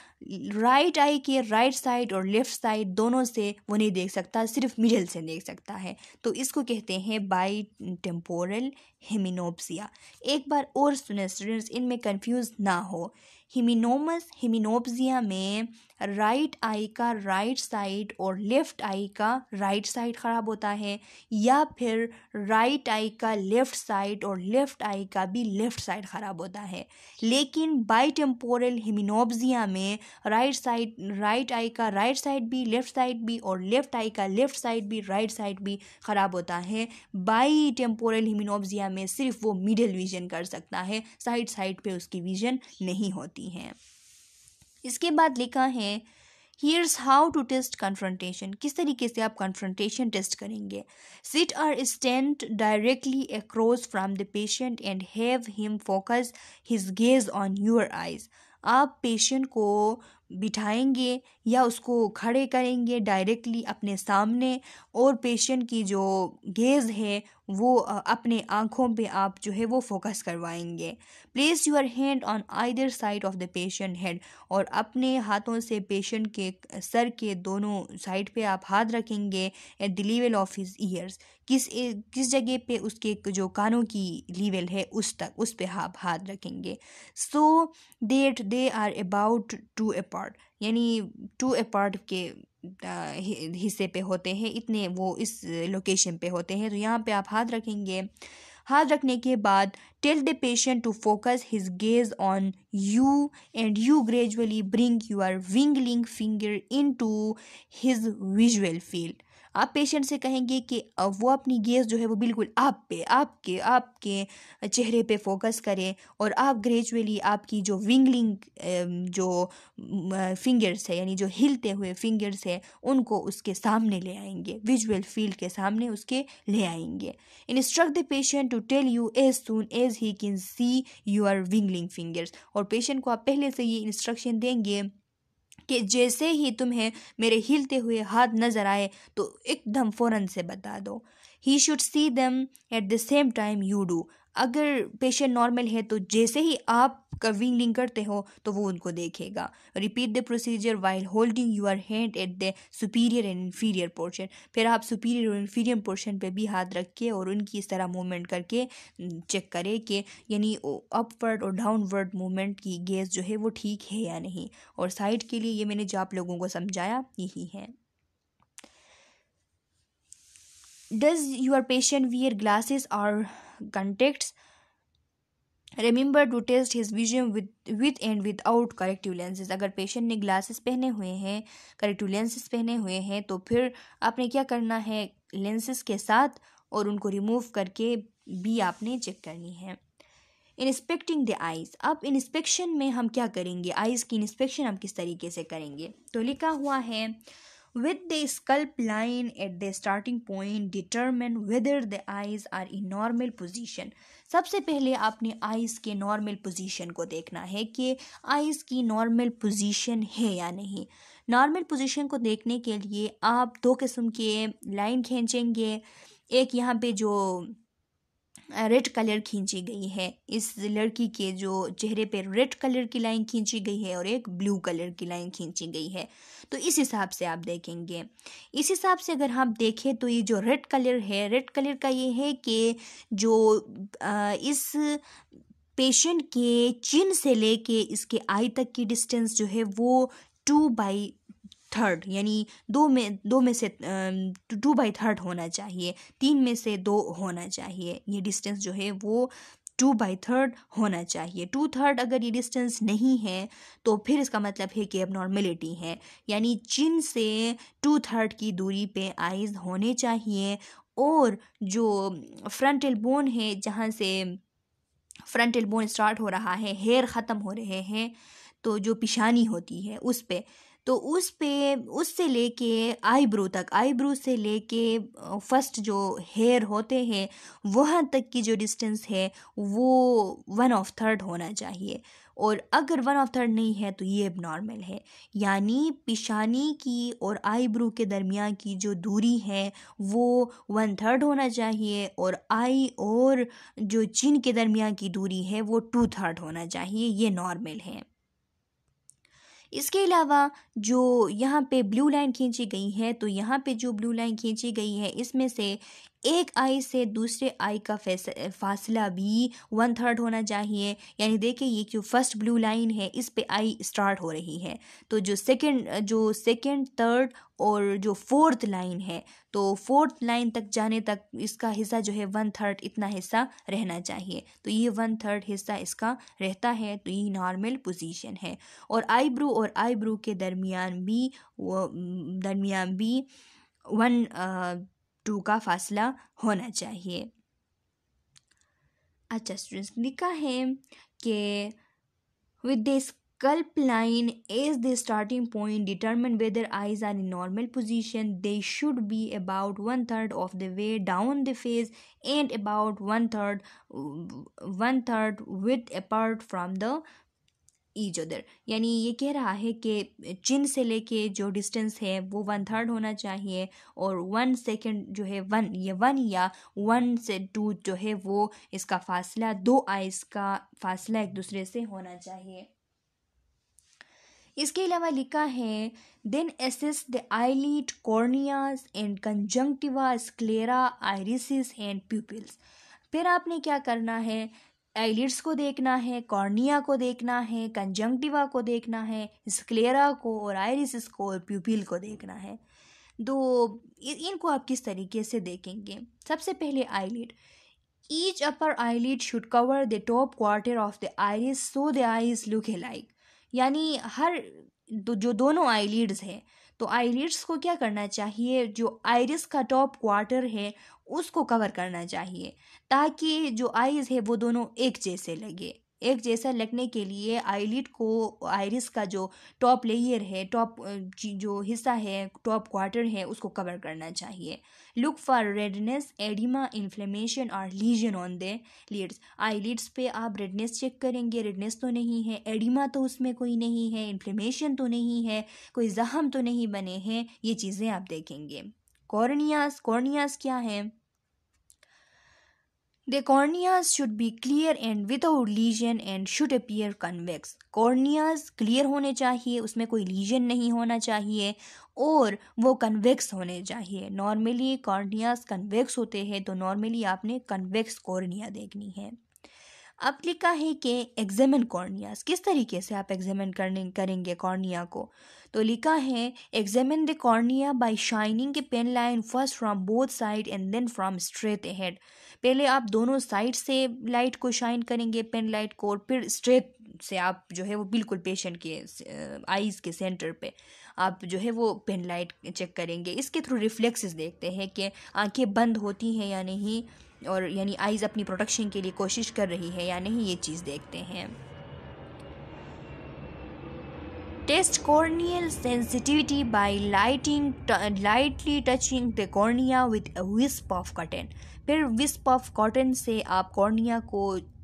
S1: राइट आई के राइट साइड और लेफ़्ट साइड दोनों से वो नहीं देख सकता सिर्फ मिडिल से देख सकता है तो इसको कहते हैं बाई टेम्पोरल हेमिनोप्सिया एक बार और सुने स्टूडेंट्स इनमें कंफ्यूज ना हो हिमिनोमस हिमिनोप्सिया में राइट आई का राइट साइड और लेफ़्ट आई का राइट साइड ख़राब होता है या फिर राइट आई का लेफ़्ट साइड और लेफ़्ट आई का भी लेफ़्ट साइड ख़राब होता है लेकिन बाई टेम्पोरल हिमिनोप्सिया एनेस्थीजिया में राइट साइड राइट आई का राइट साइड भी लेफ्ट साइड भी और लेफ्ट आई का लेफ्ट साइड भी राइट साइड भी ख़राब होता है बाई टेम्पोरल हिमिनोपजिया में सिर्फ वो मिडिल विजन कर सकता है साइड साइड पे उसकी विजन नहीं होती है इसके बाद लिखा है here's how to test confrontation किस तरीके से आप कन्फ्रंटेशन टेस्ट करेंगे sit or stand directly across from the patient and have him focus his gaze on your eyes आप पेशेंट को बिठाएंगे या उसको खड़े करेंगे डायरेक्टली अपने सामने और पेशेंट की जो गेज़ है वो अपने आँखों पे आप जो है वो फोकस करवाएंगे place your hand on either side of the patient head और अपने हाथों से पेशेंट के सर के दोनों साइड पे आप हाथ रखेंगे at the level of his ears किस किस जगह पे उसके जो कानों की लीवल है उस तक उस पर आप हाथ रखेंगे so that they are about two apart यानी टू ए पार्ट के हिस्से पे होते हैं इतने वो इस लोकेशन पे होते हैं तो यहाँ पे आप हाथ रखेंगे हाथ रखने के बाद tell the patient to focus his gaze on you and you gradually bring your wiggling finger into his visual field आप पेशेंट से कहेंगे कि वो अपनी गेज़ जो है वो बिल्कुल आप पे आपके आपके चेहरे पे फोकस करें और आप ग्रेजुअली आपकी जो विंगलिंग जो फिंगर्स है यानी जो हिलते हुए फिंगर्स है उनको उसके सामने ले आएंगे विजुअल फील्ड के सामने उसके ले आएंगे instruct the patient to tell you as soon as he can see your wiggling fingers और पेशेंट को आप पहले से ये इंस्ट्रक्शन देंगे कि जैसे ही तुम्हें मेरे हिलते हुए हाथ नज़र आए तो एकदम फ़ौरन से बता दो ही should see them at the same time you do अगर पेशेंट नॉर्मल है तो जैसे ही आप विंगलिंग करते हो तो वो उनको देखेगा repeat the procedure while holding your hand at the superior and inferior portion फिर आप सुपीरियर और इन्फीरियर पोर्शन पे भी हाथ रख के और उनकी इस तरह मूवमेंट करके चेक करें कि यानी अपवर्ड और डाउनवर्ड मूवमेंट की गेज जो है वो ठीक है या नहीं और साइड के लिए ये मैंने जो आप लोगों को समझाया यही है does your patient wear glasses or contacts remember to test his vision with with and without corrective lenses अगर पेशेंट ने ग्लासेस पहने हुए हैं करेक्टिव लेंसेज पहने हुए हैं तो फिर आपने क्या करना है लेंसेज के साथ और उनको रिमूव करके भी आपने चेक करनी है इंस्पेक्टिंग द आइज़ अब इंस्पेक्शन में हम क्या करेंगे आइज़ की इंस्पेक्शन हम किस तरीके से करेंगे तो लिखा हुआ है with the scalp line at the starting point determine whether the eyes are in normal position सबसे पहले आपने आइज़ के नॉर्मल पोजीशन को देखना है कि आइज़ की नॉर्मल पोजीशन है या नहीं नॉर्मल पोजीशन को देखने के लिए आप दो किस्म के लाइन खींचेंगे एक यहाँ पे जो रेड कलर खींची गई है इस लड़की के जो चेहरे पे रेड कलर की लाइन खींची गई है और एक ब्लू कलर की लाइन खींची गई है तो इस हिसाब से आप देखेंगे इस हिसाब से अगर आप देखें तो ये जो रेड कलर है रेड कलर का ये है कि जो इस पेशेंट के चिन से लेके इसके आई तक की डिस्टेंस जो है वो टू बाई थर्ड यानी दो में दो में से टू बाई थर्ड होना चाहिए तीन में से दो होना चाहिए ये डिस्टेंस जो है वो टू बाई थर्ड होना चाहिए टू थर्ड अगर ये डिस्टेंस नहीं है तो फिर इसका मतलब है कि अब नॉर्मेलिटी है यानी चिन से टू थर्ड की दूरी पे आइज होने चाहिए और जो फ्रंटल बोन है जहाँ से फ्रंटल बोन स्टार्ट हो रहा है हेयर ख़त्म हो रहे हैं तो जो पिशानी होती है उस पर तो उस पे उससे लेके आईब्रो तक आईब्रो से लेके फर्स्ट जो हेयर होते हैं वहाँ तक की जो डिस्टेंस है वो वन ऑफ थर्ड होना चाहिए और अगर वन ऑफ थर्ड नहीं है तो ये अब नॉर्मल है यानी पिशानी की और आईब्रो के दरमियान की जो दूरी है वो वन थर्ड होना चाहिए और आई और जो चिन के दरमियान की दूरी है वो टू थर्ड होना चाहिए ये नॉर्मल है इसके अलावा जो यहाँ पे ब्लू लाइन खींची गई है तो यहाँ पे जो ब्लू लाइन खींची गई है इसमें से एक आई से दूसरे आई का फासला भी वन थर्ड होना चाहिए यानी देखिए ये जो फर्स्ट ब्लू लाइन है इस पे आई स्टार्ट हो रही है तो जो सेकंड जो सेकंड थर्ड और जो फोर्थ लाइन है तो फोर्थ लाइन तक जाने तक इसका हिस्सा जो है वन थर्ड इतना हिस्सा रहना चाहिए तो ये वन थर्ड हिस्सा इसका रहता है तो ये नॉर्मल पोजीशन है और आईब्रो और आईब्रो के दरमियान भी वो दरमियान भी वन टू का फासला होना चाहिए अच्छा स्टूडेंट्स लिखा है कि विद दिस कल्प line is the starting point determine whether eyes are in normal position they should be about one third of the way down the face and about one third one third width apart from the each other यानी ये कह रहा है कि चिन से लेके जो distance है वो वन थर्ड होना चाहिए और वन सेकेंड जो है वन ये वन या वन से टू जो है वो इसका फासला दो आइस का फासला एक दूसरे से होना चाहिए इसके अलावा लिखा है then assess the eyelid corneas and conjunctiva sclera irises and pupils फिर आपने क्या करना है एलिड्स को देखना है कॉर्निया को देखना है कंजंक्टिवा को देखना है स्क्लेरा को और आयरिस को और प्यूपिल को देखना है दो तो इनको आप किस तरीके से देखेंगे सबसे पहले eyelid each upper eyelid should cover the top quarter of the iris so the eyes look like यानी हर दो, जो दोनों आईलिड्स हैं तो आईलिड्स को क्या करना चाहिए जो आयरिस का टॉप क्वार्टर है उसको कवर करना चाहिए ताकि जो आइज़ है वो दोनों एक जैसे लगे एक जैसा लगने के लिए आईलिट को आयरिस का जो टॉप लेयर है टॉप जो हिस्सा है टॉप क्वार्टर है उसको कवर करना चाहिए look for redness edema inflammation or lesion on the lids eyelids पे आप रेडनेस चेक करेंगे रेडनेस तो नहीं है एडिमा तो उसमें कोई नहीं है इन्फ्लेमेशन तो नहीं है कोई जहम तो नहीं बने हैं ये चीज़ें आप देखेंगे कॉर्नियास कॉर्नियास क्या है the corneas should be clear and without lesion and should appear convex Corneas clear होने चाहिए उसमें कोई लीजन नहीं होना चाहिए और वो कन्वेक्स होने चाहिए नॉर्मली कॉर्नियाज कन्वेक्स होते हैं तो नॉर्मली आपने कन्वेक्स कॉर्निया देखनी है अब लिखा है कि एग्जामिन कॉर्नियाज किस तरीके से आप एग्जामिन करने करेंगे कॉर्निया को तो लिखा है examine the cornea by shining a pen light first from both side and then from straight head पहले आप दोनों साइड से लाइट को शाइन करेंगे पेन लाइट को और फिर स्ट्रेट से आप जो है वो बिल्कुल पेशेंट के आईज़ के सेंटर पे आप जो है वो पेन लाइट चेक करेंगे इसके थ्रू रिफ्लेक्सेस देखते हैं कि आंखें बंद होती हैं या नहीं और यानी आइज़ अपनी प्रोटेक्शन के लिए कोशिश कर रही है या नहीं ये चीज़ देखते हैं test corneal sensitivity by lighting lightly touching the cornea with wisp of cotton फिर विस्प ऑफ कॉटन से आप कॉर्निया को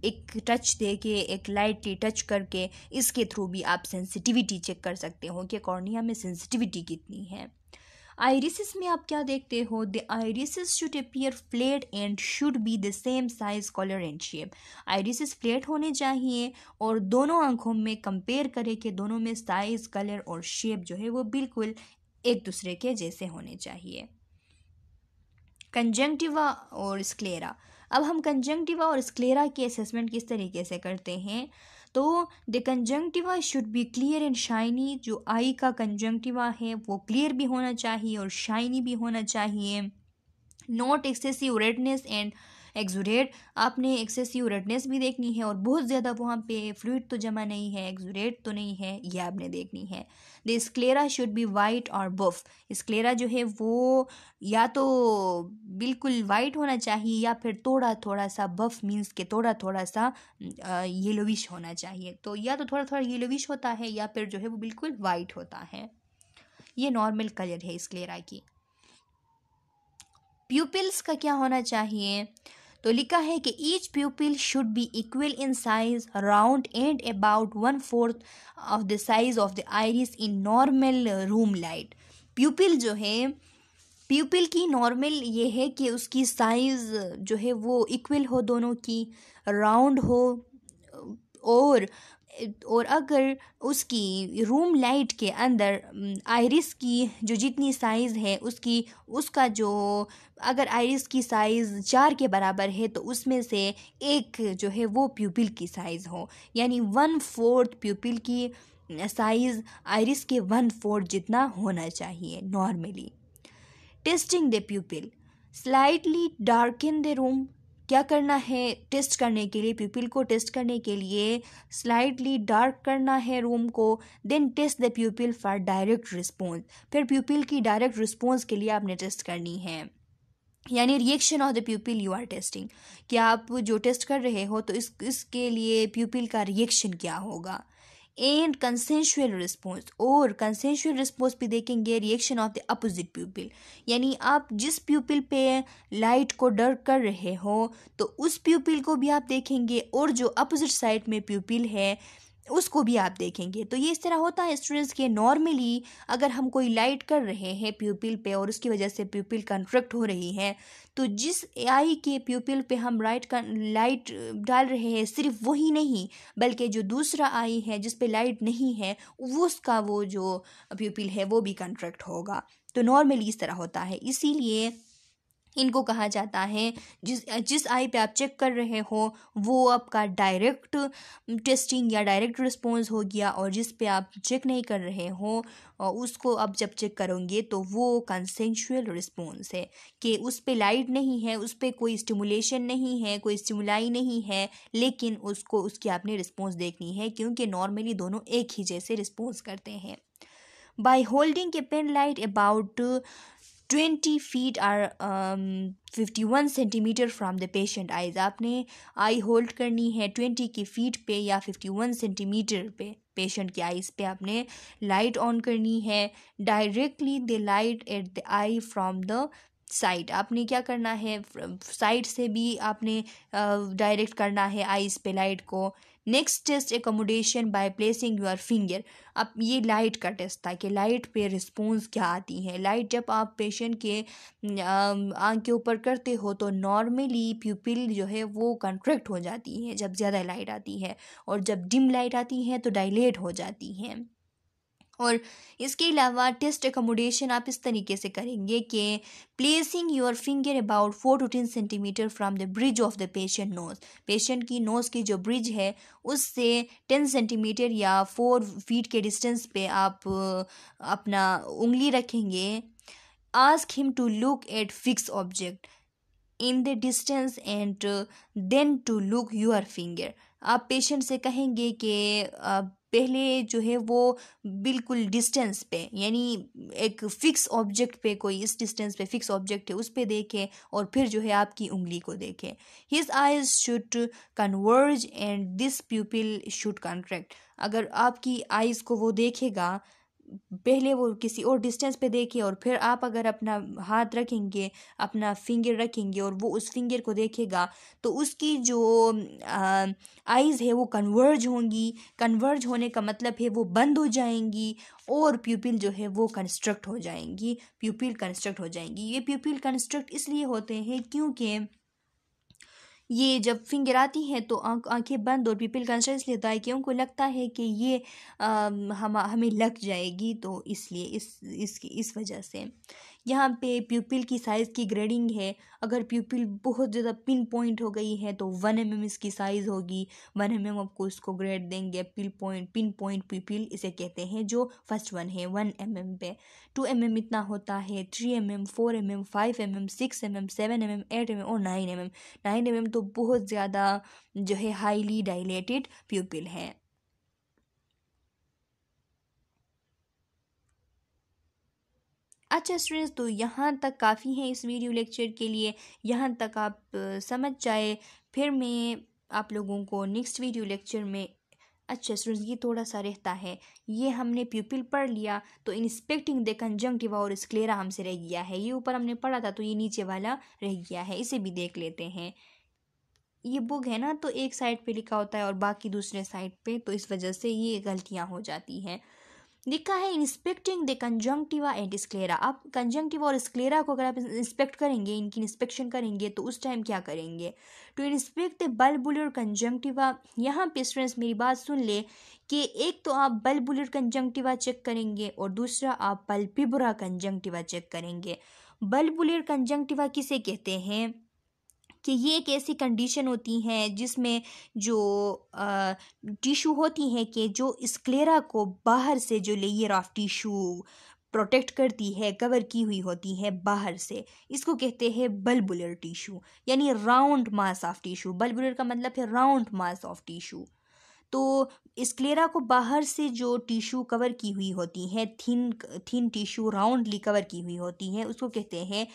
S1: एक टच दे के एक लाइटली टच करके इसके थ्रू भी आप सेंसिटिविटी चेक कर सकते हो कि कॉर्निया में सेंसिटिविटी कितनी है आयरिसिस में आप क्या देखते हो the irises should appear flat and should be the same size colour and shape irises flat होने चाहिए और दोनों आंखों में कंपेयर करें कि दोनों में साइज कलर और शेप जो है वो बिल्कुल एक दूसरे के जैसे होने चाहिए कंजंक्टिवा और स्क्लेरा अब हम कंजंक्टिवा और स्क्लेरा की असेसमेंट किस तरीके से करते हैं तो the conjunctiva should be clear and shiny जो आई का कंजंक्टिवा है वो क्लियर भी होना चाहिए और शाइनी भी होना चाहिए not excessive redness and exudate आपने एक्सेसिव रेडनेस भी देखनी है और बहुत ज़्यादा वहाँ पे फ्लूड तो जमा नहीं है एक्जूरेट तो नहीं है ये आपने देखनी है the sclera should be white or buff sclera जो है वो या तो बिल्कुल वाइट होना चाहिए या फिर थोड़ा थोड़ा सा बफ मीन्स के थोड़ा थोड़ा सा येलोविश होना चाहिए तो या तो थोड़ा थोड़ा येलोविश होता है या फिर जो है वो बिल्कुल वाइट होता है ये नॉर्मल कलर है स्क्लेरा की प्यूपिल्स का क्या होना चाहिए तो लिखा है कि each pupil should be equal in size round and about one fourth of the size of the iris in normal room light pupil जो है प्यूपिल की नॉर्मल ये है कि उसकी साइज़ जो है वो इक्वल हो दोनों की राउंड हो और और अगर उसकी रूम लाइट के अंदर आयरिस की जो जितनी साइज़ है उसकी उसका जो अगर आयरिस की साइज़ चार के बराबर है तो उसमें से एक जो है वो प्यूपिल की साइज़ हो यानी वन फोर्थ प्यूपिल की साइज़ आयरिस के वन फोर्थ जितना होना चाहिए normally testing the pupil slightly dark in the room क्या करना है टेस्ट करने के लिए प्यूपिल को टेस्ट करने के लिए स्लाइटली डार्क करना है रूम को then test the pupil for direct response फिर प्यूपिल की डायरेक्ट रिस्पॉन्स के लिए आपने टेस्ट करनी है यानी reaction of the pupil you are testing क्या आप जो टेस्ट कर रहे हो तो इस इसके लिए प्यूपिल का रिएक्शन क्या होगा एंड कंसेंशुअल रिस्पॉन्स और कंसेंशुअल रिस्पॉन्स भी देखेंगे reaction of the opposite pupil यानी आप जिस प्यूपिल पे लाइट को डर कर रहे हो तो उस प्यूपिल को भी आप देखेंगे और जो अपोजिट साइड में प्यूपिल है उसको भी आप देखेंगे तो ये इस तरह होता है स्टूडेंट्स के नॉर्मली अगर हम कोई लाइट कर रहे हैं प्यूपिल पे और उसकी वजह से प्यूपिल कंट्रक्ट हो रही है तो जिस आई के प्यूपिल पे हम राइट कर, लाइट डाल रहे हैं सिर्फ वही नहीं बल्कि जो दूसरा आई है जिस पे लाइट नहीं है वो उसका वो जो प्यूपिल है वो भी कंट्रक्ट होगा तो नॉर्मली इस तरह होता है इसीलिए इनको कहा जाता है जिस जिस आई पे आप चेक कर रहे हो वो आपका डायरेक्ट टेस्टिंग या डायरेक्ट रिस्पॉन्स हो गया और जिस पे आप चेक नहीं कर रहे हो उसको आप जब चेक करोगे तो वो कंसेंशुअल रिस्पॉन्स है कि उस पर लाइट नहीं है उस पर कोई स्टिमुलेशन नहीं है कोई स्टिमुलाई नहीं है लेकिन उसको उसकी आपने रिस्पॉन्स देखनी है क्योंकि नॉर्मली दोनों एक ही जैसे रिस्पॉन्स करते हैं by holding a pen light about twenty feet or fifty one centimeter from the patient eyes आपने आई होल्ड करनी है ट्वेंटी की फीट पे या फिफ्टी वन सेंटीमीटर पे पेशेंट की आइज़ पे आपने लाइट ऑन करनी है directly the light at the eye from the side आपने क्या करना है साइड से भी आपने डायरेक्ट uh, करना है आइज़ पे लाइट को next test accommodation by placing your finger अब ये लाइट का टेस्ट था कि लाइट पे रिस्पॉन्स क्या आती है लाइट जब आप पेशेंट के आँख के ऊपर करते हो तो नॉर्मली प्यूपिल जो है वो कंट्रैक्ट हो जाती है जब ज़्यादा लाइट आती है और जब डिम लाइट आती है तो डायलेट हो जाती हैं और इसके अलावा टेस्ट एकोमोडेशन आप इस तरीके से करेंगे कि placing your finger about four to ten centimetre from the bridge of the patient nose patient की नोज की जो ब्रिज है उससे टेन सेंटीमीटर या फोर फीट के डिस्टेंस पे आप अपना उंगली रखेंगे ask him to look at fix object in the distance and then to look your finger आप पेशेंट से कहेंगे कि पहले जो है वो बिल्कुल डिस्टेंस पे यानी एक फिक्स ऑब्जेक्ट पे कोई इस डिस्टेंस पे फिक्स ऑब्जेक्ट है उस पर देखें और फिर जो है आपकी उंगली को देखें his eyes should converge and this pupil should contract अगर आपकी आइज़ को वो देखेगा पहले वो किसी और डिस्टेंस पे देखे और फिर आप अगर अपना हाथ रखेंगे अपना फिंगर रखेंगे और वो उस फिंगर को देखेगा तो उसकी जो आइज़ है वो कन्वर्ज होंगी कन्वर्ज होने का मतलब है वो बंद हो जाएंगी और प्यूपिल जो है वो कंस्ट्रक्ट हो जाएंगी प्यूपिल कंस्ट्रक्ट हो जाएंगी ये प्यूपिल कंस्ट्रक्ट इसलिए होते हैं क्योंकि ये जब आती हैं तो आँख आँखें बंद और पीपल कंसेंस लेता है कि उनको लगता है कि ये आ, हम हमें लग जाएगी तो इसलिए इस इसकी इस वजह से यहाँ पे प्यूपिल की साइज़ की ग्रेडिंग है अगर प्यूपिल बहुत ज़्यादा पिन पॉइंट हो गई है तो वन एम एम इसकी साइज़ होगी वन एम एम आपको इसको ग्रेड देंगे pin point pin point pupil इसे कहते हैं जो फर्स्ट वन है वन एम एम पे टू एम एम इतना होता है three M M four M M five M M six M M seven M M eight M M और nine M M nine M M तो बहुत ज़्यादा जो है हाईली डायलेटेड प्यूपिल है अच्छा स्टूडेंट्स तो यहाँ तक काफ़ी हैं इस वीडियो लेक्चर के लिए यहाँ तक आप समझ जाए फिर मैं आप लोगों को नेक्स्ट वीडियो लेक्चर में अच्छा स्टूडेंट्स ये थोड़ा सा रहता है ये हमने प्यूपिल पढ़ लिया तो इंस्पेक्टिंग द कंजंक्टिवा और स्क्लेरा हमसे रह गया है ये ऊपर हमने पढ़ा था तो ये नीचे वाला रह गया है इसे भी देख लेते हैं ये बुक है ना तो एक साइड पे लिखा होता है और बाकी दूसरे साइड पे तो इस वजह से ये गलतियाँ हो जाती हैं लिखा है inspecting the conjunctiva and sclera आप कंजंक्टिवा और स्क्लेरा को अगर आप इंस्पेक्ट करेंगे इनकी इंस्पेक्शन करेंगे तो उस टाइम क्या करेंगे टू इंस्पेक्ट द और कंजंक्टिवा यहाँ पे स्टूडेंट्स मेरी बात सुन ले कि एक तो आप बुलेट कंजंक्टिवा चेक करेंगे और दूसरा आप पल्पिबुरा कंजंक्टिवा चेक करेंगे बल्बुलर कंजंक्टिवा किसे कहते हैं कि ये एक ऐसी कंडीशन होती हैं जिसमें जो टिशू होती हैं कि जो स्क्लेरा को बाहर से जो लेयर ऑफ टिशू प्रोटेक्ट करती है कवर की हुई होती है बाहर से इसको कहते हैं बल्बुलर टिशू यानी round mass of tissue bulbular का मतलब है राउंड मास ऑफ टिशू तो स्क्लेरा को बाहर से जो टिशू कवर की हुई होती है thin thin tissue roundly cover की हुई होती है उसको कहते हैं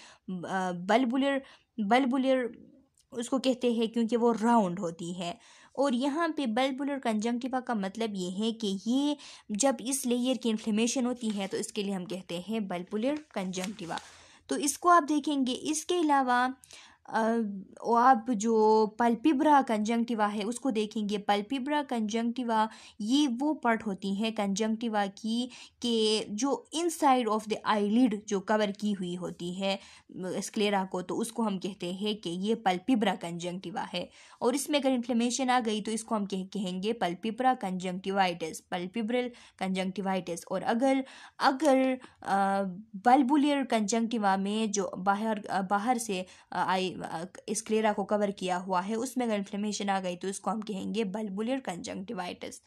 S1: बल्बुलर बल्बुलर उसको कहते हैं क्योंकि वो राउंड होती है और यहाँ पे बल्बुलर कंजंक्टिवा का मतलब ये है कि ये जब इस लेयर की इन्फ्लेमेशन होती है तो इसके लिए हम कहते हैं बल्बुलर कंजंक्टिवा तो इसको आप देखेंगे इसके अलावा आप जो पल्पिब्रा कंजंक्टिवा है उसको देखेंगे पल्पिब्रा कंजंक्टिवा ये वो पार्ट होती हैं कंजंक्टिवा की के जो inside of the eyelid जो कवर की हुई होती है स्क्लेरा को तो उसको हम कहते हैं कि ये पल्पिब्रा कंजंक्टिवा है और इसमें अगर इन्फ्लेमेशन आ गई तो इसको हम कह कहेंगे पल्पिब्रा कंजंक्टिवाइटिस पल्पिब्रल कंजंक्टिवाइटिस और अगर अगर बल्बुलर कंजंक्टिवा में जो बाहर बाहर से आई स्क्लेरा को कवर किया हुआ है उसमें अगर इन्फ्लेमेशन आ गई तो इसको हम कहेंगे बल्बुलर कंजंक्टिवाइटिस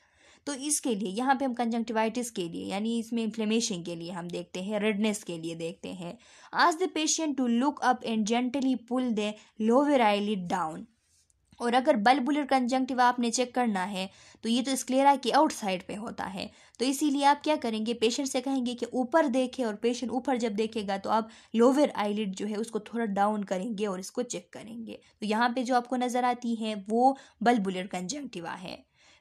S1: तो इसके लिए यहाँ पे हम कंजंक्टिवाइटिस के लिए यानी इसमें इन्फ्लेमेशन के लिए हम देखते हैं रेडनेस के लिए देखते हैं ask the patient to look up and gently pull the lower eyelid down और अगर बल्बुलर कंजंक्टिवा आपने चेक करना है तो ये तो स्क्लेरा के आउटसाइड पे होता है तो इसीलिए आप क्या करेंगे पेशेंट से कहेंगे कि ऊपर देखे और पेशेंट ऊपर जब देखेगा तो आप लोअर आईलिड जो है उसको थोड़ा डाउन करेंगे और इसको चेक करेंगे तो यहाँ पे जो आपको नज़र आती है वो बल्बुलर कंजंक्टिवा है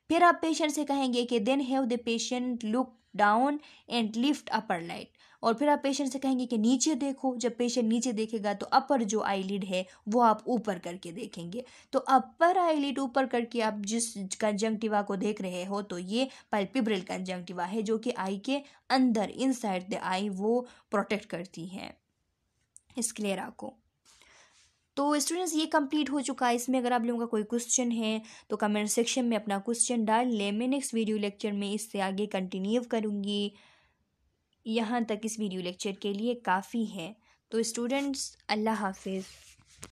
S1: फिर आप पेशेंट से कहेंगे कि then have the patient look down and lift upper lid और फिर आप पेशेंट से कहेंगे कि नीचे देखो जब पेशेंट नीचे देखेगा तो अपर जो आईलिड है वो आप ऊपर करके देखेंगे तो अपर आईलिड ऊपर करके आप जिस कंजंक्टिवा को देख रहे हो तो ये पल्पिब्रल कंजंक्टिवा है जो कि आई के अंदर इनसाइड द आई वो प्रोटेक्ट करती है स्क्लेरा को तो स्टूडेंट्स ये कंप्लीट हो चुका है इसमें अगर आप लोगों का कोई क्वेश्चन है तो कमेंट सेक्शन में अपना क्वेश्चन डाल ले मैं नेक्स्ट वीडियो लेक्चर में इससे आगे कंटिन्यू करूँगी यहाँ तक इस वीडियो लेक्चर के लिए काफ़ी है तो स्टूडेंट्स अल्लाह हाफिज़